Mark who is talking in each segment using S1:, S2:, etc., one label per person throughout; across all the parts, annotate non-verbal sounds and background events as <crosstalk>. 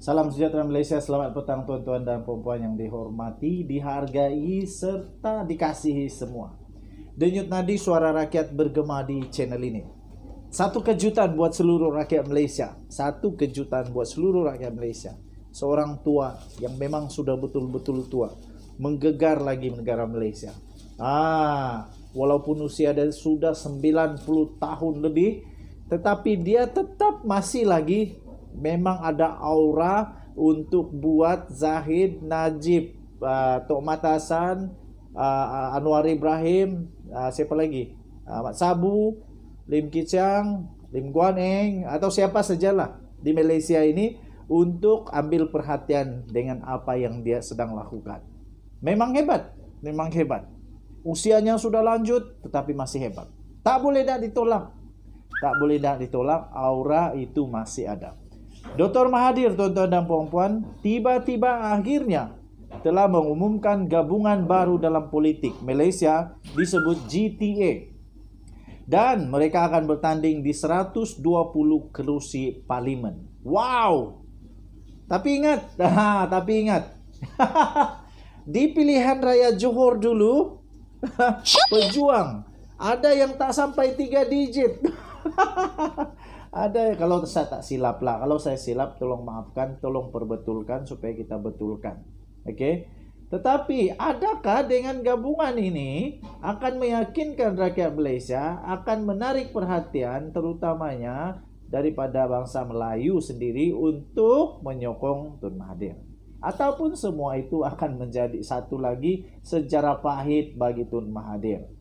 S1: Salam sejahtera Malaysia, selamat petang tuan-tuan dan puan-puan yang dihormati, dihargai, serta dikasihi semua. Denyut nadi suara rakyat bergema di channel ini. Satu kejutan buat seluruh rakyat Malaysia. Satu kejutan buat seluruh rakyat Malaysia. Seorang tua yang memang sudah betul-betul tua. Menggegar lagi negara Malaysia. Ah, walaupun usia dan sudah 90 tahun lebih, tetapi dia tetap masih lagi memang ada aura untuk buat Zahid Najib uh, Tok Matasan uh, ah, Anwar Ibrahim uh, siapa lagi uh, Sabu Lim Kicang Lim Guan Eng atau siapa sajalah di Malaysia ini untuk ambil perhatian dengan apa yang dia sedang lakukan memang hebat memang hebat usianya sudah lanjut tetapi masih hebat tak boleh dah ditolak tak boleh dah ditolak aura itu masih ada Dr. Mahathir, tuan-tuan dan puan-puan, tiba-tiba akhirnya telah mengumumkan gabungan baru dalam politik Malaysia disebut GTA. Dan mereka akan bertanding di 120 kerusi parlimen. Wow! Tapi ingat, <laughs> tapi ingat. <laughs> di pilihan raya Johor dulu, <laughs> pejuang ada yang tak sampai tiga digit ada ya, kalau saya tak silap lah kalau saya silap tolong maafkan tolong perbetulkan supaya kita betulkan oke okay? tetapi adakah dengan gabungan ini akan meyakinkan rakyat Malaysia akan menarik perhatian terutamanya daripada bangsa Melayu sendiri untuk menyokong Tun Mahathir ataupun semua itu akan menjadi satu lagi sejarah pahit bagi Tun Mahathir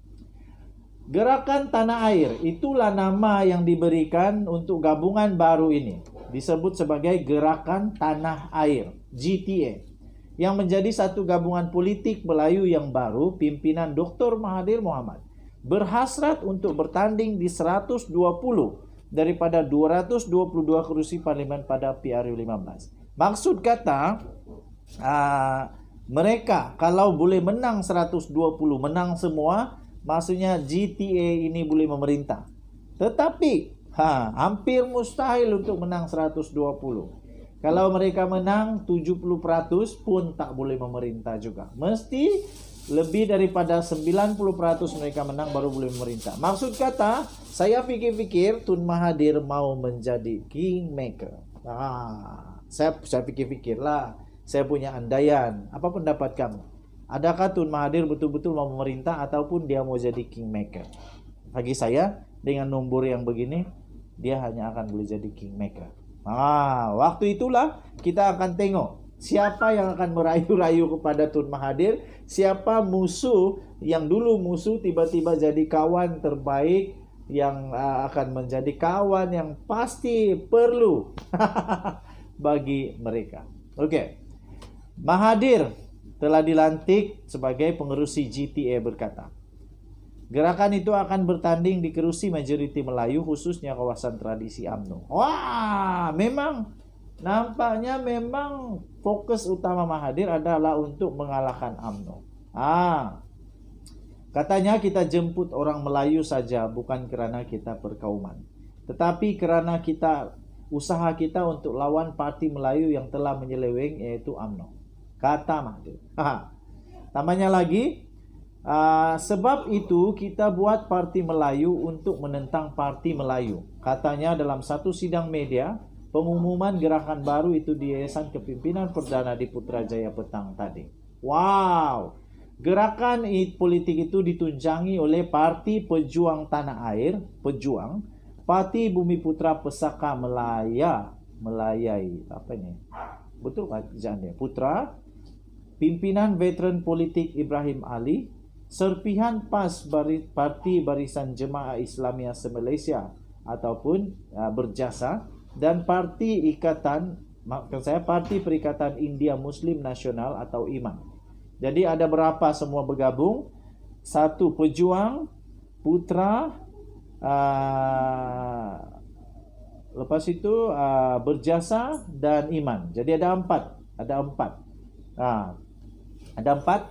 S1: Gerakan Tanah Air itulah nama yang diberikan untuk gabungan baru ini. Disebut sebagai Gerakan Tanah Air, GTA. Yang menjadi satu gabungan politik Melayu yang baru, pimpinan Dr. Mahathir Mohamad Berhasrat untuk bertanding di 120 daripada 222 kerusi parlimen pada PRU 15. Maksud kata, uh, mereka kalau boleh menang 120, menang semua, Maksudnya GTA ini boleh memerintah. Tetapi ha, hampir mustahil untuk menang 120. Kalau mereka menang 70% pun tak boleh memerintah juga. Mesti lebih daripada 90% mereka menang baru boleh memerintah. Maksud kata, saya pikir-pikir Tun Mahathir mau menjadi kingmaker. Ah, saya saya pikir-pikirlah. Saya punya andaian. Apa pendapat kamu? Adakah Tun Mahathir betul-betul mau memerintah ataupun dia mau jadi kingmaker? Bagi saya, dengan nomor yang begini, dia hanya akan boleh jadi kingmaker. Nah, waktu itulah kita akan tengok siapa yang akan merayu-rayu kepada Tun Mahathir, siapa musuh yang dulu musuh tiba-tiba jadi kawan terbaik yang uh, akan menjadi kawan yang pasti perlu <laughs> bagi mereka. Oke. Okay. Mahathir telah dilantik sebagai pengerusi GTA berkata, Gerakan itu akan bertanding di kerusi majoriti Melayu khususnya kawasan tradisi AMNO. Wah, memang nampaknya memang fokus utama Mahathir adalah untuk mengalahkan AMNO. Ah. Katanya kita jemput orang Melayu saja bukan kerana kita perkauman, tetapi kerana kita usaha kita untuk lawan parti Melayu yang telah menyeleweng yaitu AMNO. Kata mahdir. Aha. Tambahnya lagi, Uh, sebab itu kita buat parti Melayu untuk menentang parti Melayu. Katanya dalam satu sidang media, pengumuman gerakan baru itu di Yayasan Kepimpinan Perdana di Putrajaya petang tadi. Wow, gerakan politik itu ditunjangi oleh Parti Pejuang Tanah Air, Pejuang, Parti Bumi Putra Pesaka Melaya, Melayai, apa ini? Betul kan kerjaan ya? Putra pimpinan veteran politik Ibrahim Ali, serpihan PAS Bar- Parti Barisan Jemaah Islamia Semalaysia ataupun uh, berjasa dan Parti Ikatan maafkan saya Parti Perikatan India Muslim Nasional atau IMAN. Jadi ada berapa semua bergabung? Satu pejuang putra uh, lepas itu uh, berjasa dan iman. Jadi ada empat, ada empat. Uh, Ada empat.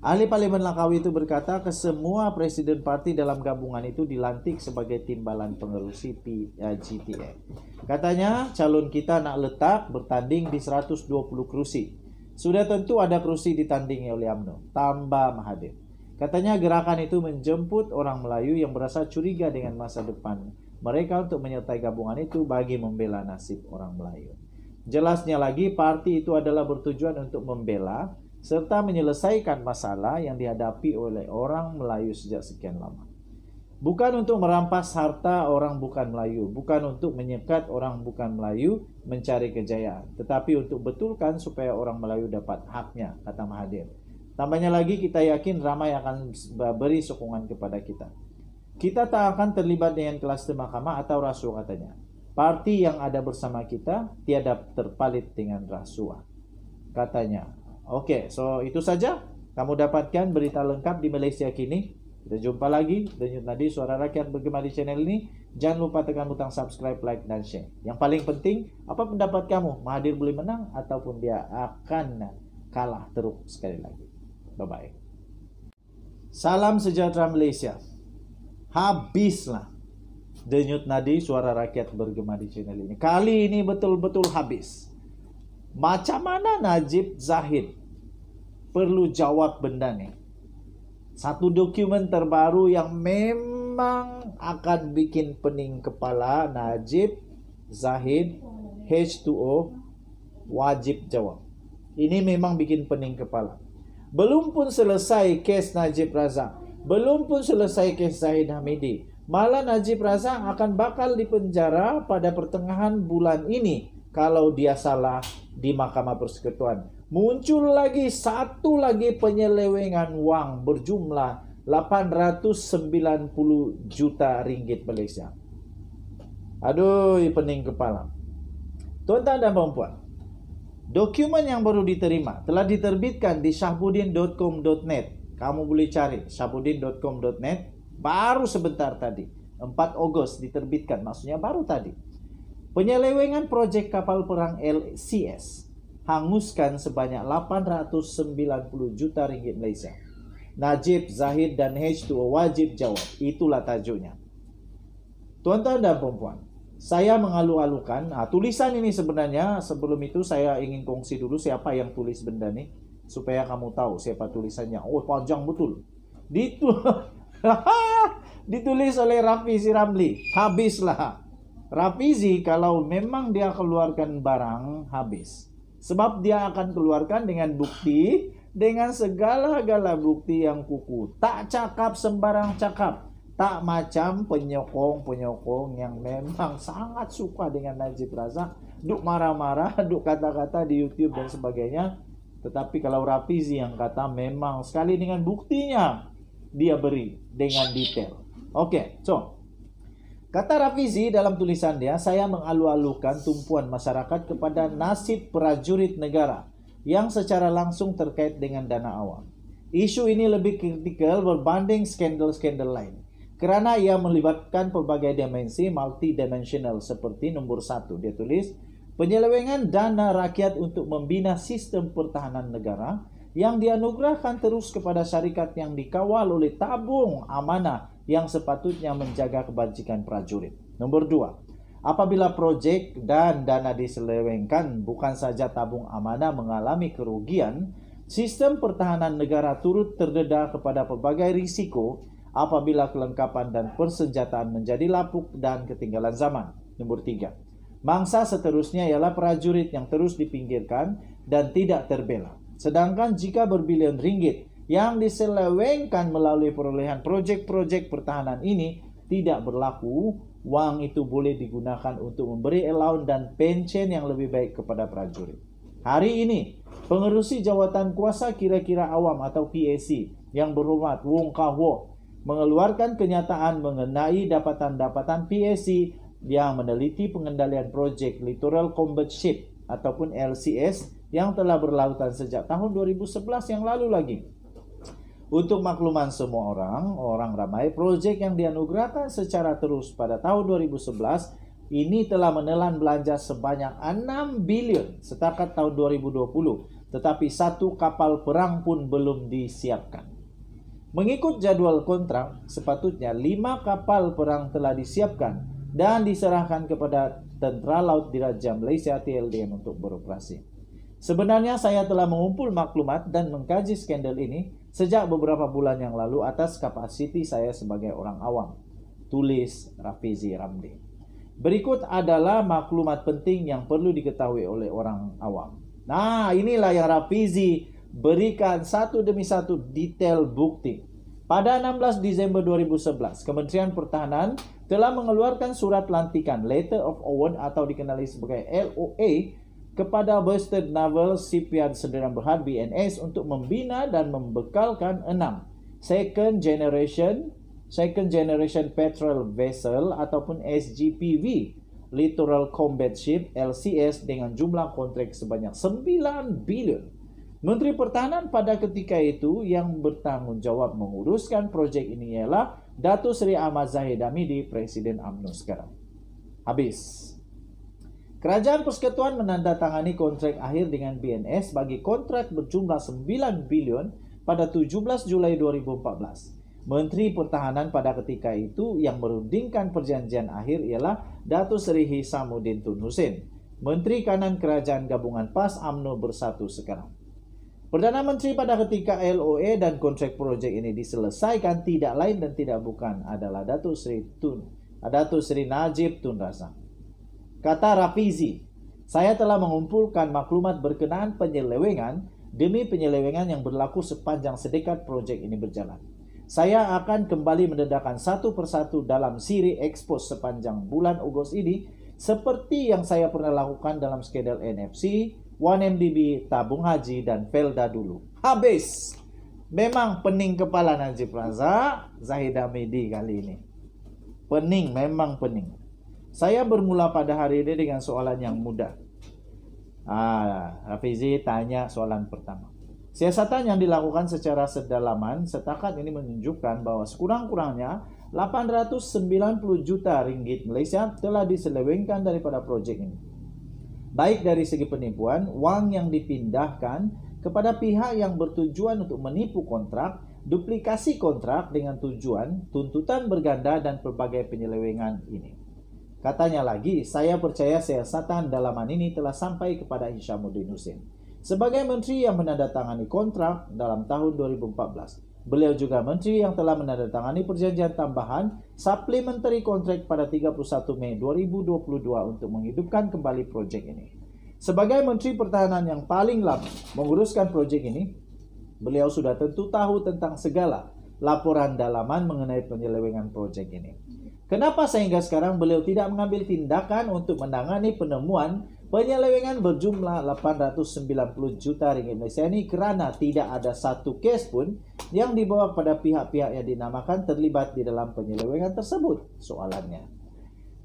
S1: ahli Parlimen Langkawi itu berkata, kesemua presiden parti dalam gabungan itu dilantik sebagai timbalan pengerusi eh, GTA. Katanya, calon kita nak letak bertanding di 120 kerusi. Sudah tentu ada kerusi ditandingi oleh UMNO. Tambah Mahathir. Katanya gerakan itu menjemput orang Melayu yang berasa curiga dengan masa depan mereka untuk menyertai gabungan itu bagi membela nasib orang Melayu. Jelasnya lagi, parti itu adalah bertujuan untuk membela serta menyelesaikan masalah yang dihadapi oleh orang Melayu sejak sekian lama. Bukan untuk merampas harta orang bukan Melayu, bukan untuk menyekat orang bukan Melayu mencari kejayaan, tetapi untuk betulkan supaya orang Melayu dapat haknya, kata Mahathir. Tambahnya lagi kita yakin ramai akan beri sokongan kepada kita. Kita tak akan terlibat dengan klaster mahkamah atau rasuah katanya. Parti yang ada bersama kita tiada terpalit dengan rasuah. Katanya, Oke, okay, so itu saja kamu dapatkan berita lengkap di Malaysia kini. Kita jumpa lagi denyut nadi suara rakyat bergema di channel ini. Jangan lupa tekan butang subscribe, like, dan share. Yang paling penting, apa pendapat kamu? Mahathir boleh menang ataupun dia akan kalah teruk sekali lagi. Bye-bye. Salam sejahtera Malaysia. Habislah denyut nadi suara rakyat bergema di channel ini. Kali ini betul-betul habis. Macam mana Najib Zahid perlu jawab benda nih. Satu dokumen terbaru yang memang akan bikin pening kepala Najib, Zahid, H2O wajib jawab. Ini memang bikin pening kepala. Belum pun selesai kes Najib Razak. Belum pun selesai kes Zahid Hamidi. Malah Najib Razak akan bakal dipenjara pada pertengahan bulan ini kalau dia salah di Mahkamah Persekutuan muncul lagi satu lagi penyelewengan uang berjumlah 890 juta ringgit Malaysia. Aduh, pening kepala. Tuan-tuan dan perempuan, dokumen yang baru diterima telah diterbitkan di syahbudin.com.net. Kamu boleh cari syahbudin.com.net baru sebentar tadi. 4 Ogos diterbitkan, maksudnya baru tadi. Penyelewengan projek kapal perang LCS hanguskan sebanyak 890 juta ringgit Malaysia. Najib, Zahid dan H2O wajib jawab. Itulah tajuknya. Tuan-tuan dan perempuan, saya mengalu-alukan, nah, tulisan ini sebenarnya sebelum itu saya ingin kongsi dulu siapa yang tulis benda ini supaya kamu tahu siapa tulisannya. Oh, panjang betul. Ditu <laughs> ditulis oleh Rafizi Ramli. Habislah. Rafizi kalau memang dia keluarkan barang habis. Sebab dia akan keluarkan dengan bukti, dengan segala-gala bukti yang kuku. Tak cakap sembarang cakap. Tak macam penyokong-penyokong yang memang sangat suka dengan Najib Razak. Duk marah-marah, <laughs> duk kata-kata di Youtube dan sebagainya. Tetapi kalau Rafizi yang kata memang sekali dengan buktinya dia beri dengan detail. Oke, okay, so Kata Rafizi dalam tulisannya, saya mengalu-alukan tumpuan masyarakat kepada nasib prajurit negara yang secara langsung terkait dengan dana awam. Isu ini lebih kritikal berbanding skandal-skandal lain kerana ia melibatkan pelbagai dimensi multidimensional seperti nomor satu dia tulis penyelewengan dana rakyat untuk membina sistem pertahanan negara yang dianugerahkan terus kepada syarikat yang dikawal oleh tabung amanah yang sepatutnya menjaga kebajikan prajurit. Nomor dua, apabila proyek dan dana diselewengkan, bukan saja tabung amanah mengalami kerugian, sistem pertahanan negara turut terdedah kepada berbagai risiko apabila kelengkapan dan persenjataan menjadi lapuk dan ketinggalan zaman. Nomor tiga, mangsa seterusnya ialah prajurit yang terus dipinggirkan dan tidak terbela Sedangkan jika berbilion ringgit yang diselewengkan melalui perolehan proyek-proyek pertahanan ini tidak berlaku, uang itu boleh digunakan untuk memberi elaun dan pension yang lebih baik kepada prajurit. Hari ini, pengerusi jawatan kuasa kira-kira awam atau PAC yang berhormat Wong Kah mengeluarkan kenyataan mengenai dapatan-dapatan PAC yang meneliti pengendalian proyek Littoral Combat Ship ataupun LCS yang telah berlautan sejak tahun 2011 yang lalu lagi. Untuk makluman semua orang, orang ramai, proyek yang dianugerahkan secara terus pada tahun 2011 ini telah menelan belanja sebanyak 6 bilion setakat tahun 2020, tetapi satu kapal perang pun belum disiapkan. Mengikut jadwal kontrak, sepatutnya lima kapal perang telah disiapkan dan diserahkan kepada Tentara Laut Diraja Malaysia TLDM untuk beroperasi. Sebenarnya saya telah mengumpul maklumat dan mengkaji skandal ini sejak beberapa bulan yang lalu atas kapasiti saya sebagai orang awam. Tulis Rafizi Ramli. Berikut adalah maklumat penting yang perlu diketahui oleh orang awam. Nah, inilah yang Rafizi berikan satu demi satu detail bukti. Pada 16 Desember 2011, Kementerian Pertahanan telah mengeluarkan surat lantikan Letter of Award atau dikenali sebagai LOA kepada Western Naval Shipyard Sdn berhad BNS untuk membina dan membekalkan enam second generation second generation petrol vessel ataupun SGPV Littoral Combat Ship LCS dengan jumlah kontrak sebanyak 9 bilion. Menteri Pertahanan pada ketika itu yang bertanggungjawab menguruskan projek ini ialah Datu Seri Ahmad Zahid Hamidi, Presiden UMNO sekarang. Habis. Kerajaan Persekutuan menandatangani kontrak akhir dengan BNS bagi kontrak berjumlah 9 bilion pada 17 Julai 2014. Menteri Pertahanan pada ketika itu yang merundingkan perjanjian akhir ialah Datu Seri Hisamuddin Tun Hussein, Menteri Kanan Kerajaan Gabungan PAS AMNO Bersatu sekarang. Perdana Menteri pada ketika LOE dan kontrak proyek ini diselesaikan tidak lain dan tidak bukan adalah Datu Seri Tun, Datu Seri Najib Tun Razak. Kata Rafizi, saya telah mengumpulkan maklumat berkenaan penyelewengan demi penyelewengan yang berlaku sepanjang sedekat proyek ini berjalan. Saya akan kembali mendedahkan satu persatu dalam siri ekspos sepanjang bulan Agustus ini seperti yang saya pernah lakukan dalam skedel NFC, 1MDB, tabung haji, dan Pelda dulu. Habis! Memang pening kepala Najib Razak, Zahid Hamidi kali ini. Pening, memang pening. Saya bermula pada hari ini dengan soalan yang mudah. Ah, Rafizi tanya soalan pertama. Siasatan yang dilakukan secara sedalaman setakat ini menunjukkan bahwa sekurang-kurangnya 890 juta ringgit Malaysia telah diselewengkan daripada projek ini. Baik dari segi penipuan, uang yang dipindahkan kepada pihak yang bertujuan untuk menipu kontrak, duplikasi kontrak dengan tujuan, tuntutan berganda dan berbagai penyelewengan ini. Katanya lagi, saya percaya siasatan dalaman ini telah sampai kepada Hishamuddin Hussein. Sebagai menteri yang menandatangani kontrak dalam tahun 2014, beliau juga menteri yang telah menandatangani perjanjian tambahan suplementary kontrak pada 31 Mei 2022 untuk menghidupkan kembali proyek ini. Sebagai menteri pertahanan yang paling lama menguruskan proyek ini, beliau sudah tentu tahu tentang segala laporan dalaman mengenai penyelewengan proyek ini. Kenapa sehingga sekarang beliau tidak mengambil tindakan untuk menangani penemuan penyelewengan berjumlah 890 juta ringgit Malaysia ini kerana tidak ada satu kes pun yang dibawa pada pihak-pihak yang dinamakan terlibat di dalam penyelewengan tersebut? Soalannya.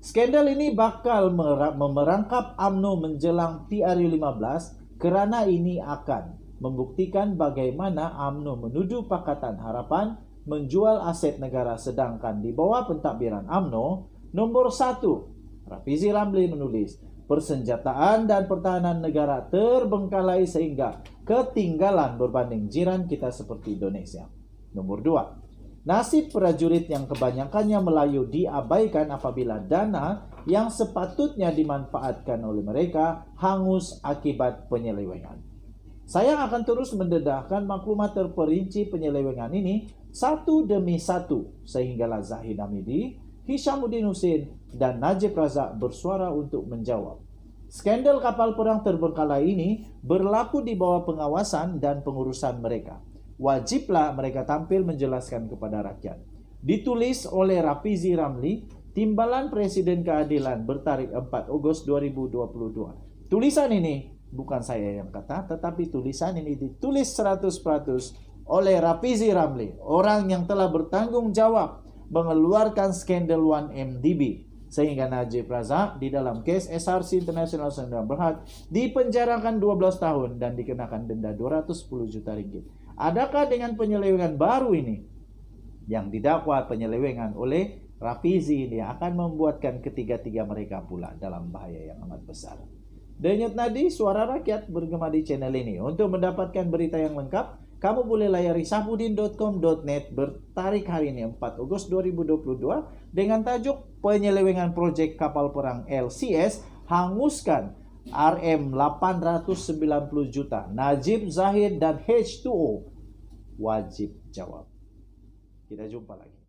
S1: Skandal ini bakal memerangkap UMNO menjelang PRU15 kerana ini akan membuktikan bagaimana UMNO menuju Pakatan Harapan menjual aset negara sedangkan di bawah pentadbiran AMNO nomor satu Rafizi Ramli menulis persenjataan dan pertahanan negara terbengkalai sehingga ketinggalan berbanding jiran kita seperti Indonesia. Nomor dua Nasib prajurit yang kebanyakannya Melayu diabaikan apabila dana yang sepatutnya dimanfaatkan oleh mereka hangus akibat penyelewengan. Saya akan terus mendedahkan maklumat terperinci penyelewengan ini satu demi satu sehinggalah Zahid Hamidi, Hishamuddin Hussein dan Najib Razak bersuara untuk menjawab. Skandal kapal perang terbengkalai ini berlaku di bawah pengawasan dan pengurusan mereka. Wajiblah mereka tampil menjelaskan kepada rakyat. Ditulis oleh Rafizi Ramli, Timbalan Presiden Keadilan bertarik 4 Agustus 2022. Tulisan ini bukan saya yang kata, tetapi tulisan ini ditulis 100% oleh Rafizi Ramli, orang yang telah bertanggung jawab mengeluarkan skandal 1MDB sehingga Najib Razak di dalam kes SRC International Sendang Berhad dipenjarakan 12 tahun dan dikenakan denda 210 juta ringgit. Adakah dengan penyelewengan baru ini yang didakwa penyelewengan oleh Rafizi ini akan membuatkan ketiga-tiga mereka pula dalam bahaya yang amat besar. Denyut nadi suara rakyat bergema di channel ini. Untuk mendapatkan berita yang lengkap, kamu boleh layari sapudin.com.net bertarik hari ini 4 Agustus 2022 dengan tajuk penyelewengan proyek kapal perang LCS hanguskan RM 890 juta. Najib Zahid dan H2O wajib jawab. Kita jumpa lagi.